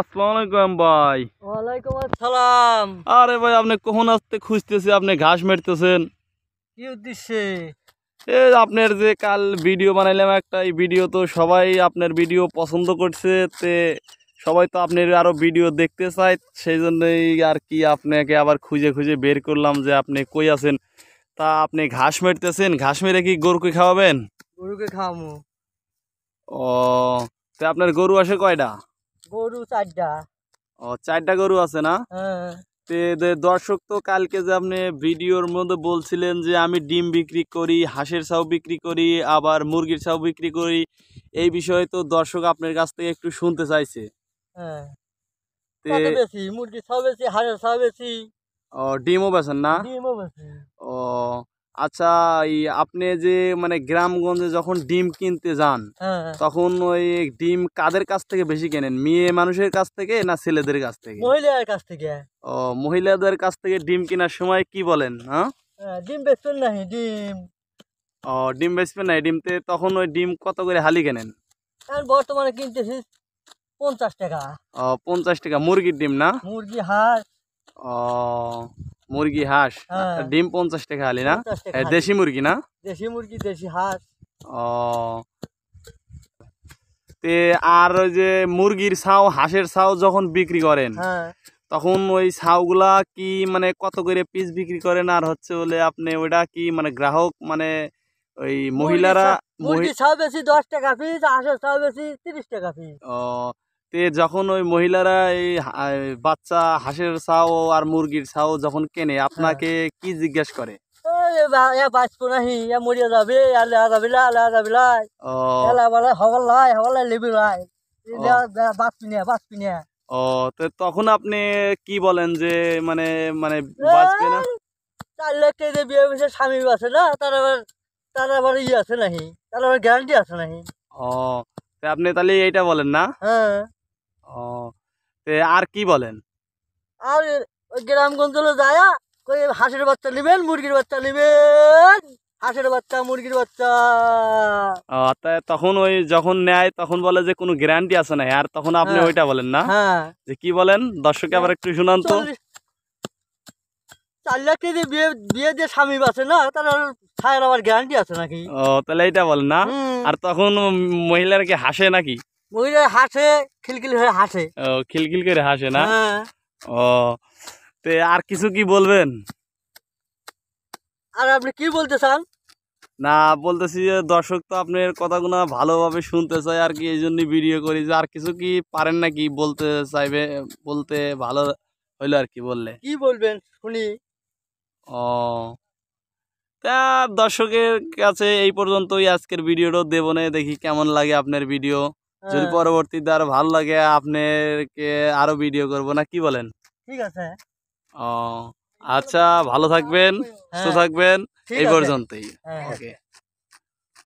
আসসালামাইকুম ভাই ওয়ালাইকুম আসসালাম আরে ভাই আপনি কখন আসতে খুঁজতেছি আপনি ঘাস মেটতেছেন কি আপনার যে কাল ভিডিও বানাইলাম একটা ভিডিও তো সবাই আপনার ভিডিও পছন্দ করছে তে সবাই তো আপনার আরো ভিডিও দেখতে চায় সেই জন্যই আর কি আপনাকে আবার খুঁজে খুঁজে বের করলাম যে আপনি কই আছেন তা আপনি ঘাস মেটতেছেন ঘাস মেরে কি গরুকে খাওয়াবেন গরুকে খাওয়াবো ও তা আপনার গরু আসে কয়টা গরু চারটা ও চারটা গরু আছে না হ্যাঁ। দর্শক তো কালকে যে আপনি ভিডিওর মধ্যে বলছিলেন যে আমি ডিম বিক্রি করি হাঁসের ছাও বিক্রি করি আবার মুরগির ছাও বিক্রি করি এই বিষয়ে তো দর্শক আপনার কাছ থেকে একটু শুনতে চাইছে হ্যাঁ। ও ডিমও বেছেন না ডিমও বেছেন ও আচ্ছা এই আপনি যে মানে গ্রামগঞ্জে যখন ডিম কিনতে যান হ্যাঁ, হ্যাঁ। তখন ওই ডিম কাদের কাছ থেকে বেশি কেনেন মেয়ে মানুষের কাছ থেকে না ছেলেদের কাছ থেকে মহিলাদের কাছ থেকে ও মহিলাদের কাছ থেকে ডিম কেনার সময় কি বলেন হ্যাঁ, হ্যাঁ ডিম বেচবেন না ডিম ও ডিম বেচবেন না ডিমতে তখন ওই ডিম কত করে হালি কেনেন বর্তমানে কিনতেছি পঞ্চাশ টাকা ও পঞ্চাশ টাকা মুরগির ডিম না মুরগি হাঁস ও মুরগি হাঁস হ্যাঁ। ডিম পঞ্চাশ টাকা আলি না দেশি মুরগি না দেশি মুরগি দেশি হাঁস ও আর ওই যে মুরগির ছাও হাঁসের ছাও যখন বিক্রি করেন হ্যাঁ। তখন ওই ছাউগুলা কি মানে কত করে পিস বিক্রি করেন আর হচ্ছে বলে আপনি ওইটা কি মানে গ্রাহক মানে ওই মহিলারা মুরগি ছাও বেশি দশ টাকা পিস হাঁসের ছাও বেশি তিরিশ টাকা পিস ও তে যখন ওই মহিলারা এই বাচ্চা হাঁসের ছাও আর মুরগির ছাও যখন কেনে হ্যাঁ। আপনাকে কি জিজ্ঞেস করে তখন আপনি কি বলেন যে মানে মানে বিয়ে স্বামী আছে না তার আবার তার আবার ইয়ে আছে নাহি তার আবার গ্যারান্টি আছে নাহি ও আপনি তাহলে এইটা বলেন না হ্যাঁ আর কি বলেন আর গ্রামগঞ্জলে যায় কই হাঁসের বাচ্চা নেবেন মুরগির বাচ্চা নেবেন হাঁসের বাচ্চা মুরগির বাচ্চা তখন ওই যখন নেয় তখন বলে যে কোনো গ্যারান্টি আছে না আর তখন আপনি হ্যাঁ। ওইটা বলেন না হ্যাঁ। যে কি বলেন দর্শক আবার একটু শুনান তো চার লাখ কেজি বিয়ে বিয়ে যে স্বামী আছে না তার ছায়ের আবার গ্যারান্টি আছে নাকি ও তাহলে এইটা বলেন না আর তখন মহিলার কি হাসে নাকি হ্যাঁ। আর কিছু কি বলবেন আর আপনি কি বলতে চান না বলতেছি যে দর্শক তো আপনার কথাগুলো ভালোভাবে শুনতে চাই আর কি এই জন্য ভিডিও করি যে আর কিছু কি পারেন নাকি বলতে চাইবে বলতে ভালো হইলো আর কি বললে কি বলবেন শুনি ও তা দর্শকের কাছে এই পর্যন্তই আজকের ভিডিওটা দেবো না দেখি কেমন লাগে আপনার ভিডিও হ্যাঁ। যদি পরবর্তীতে আরো ভালো লাগে আপনাকে আরো ভিডিও করব না কি বলেন ঠিক আছে ও আচ্ছা ভালো থাকবেন হ্যাঁ। সুস্থ থাকবেন এই পর্যন্তই ওকে হ্যাঁ।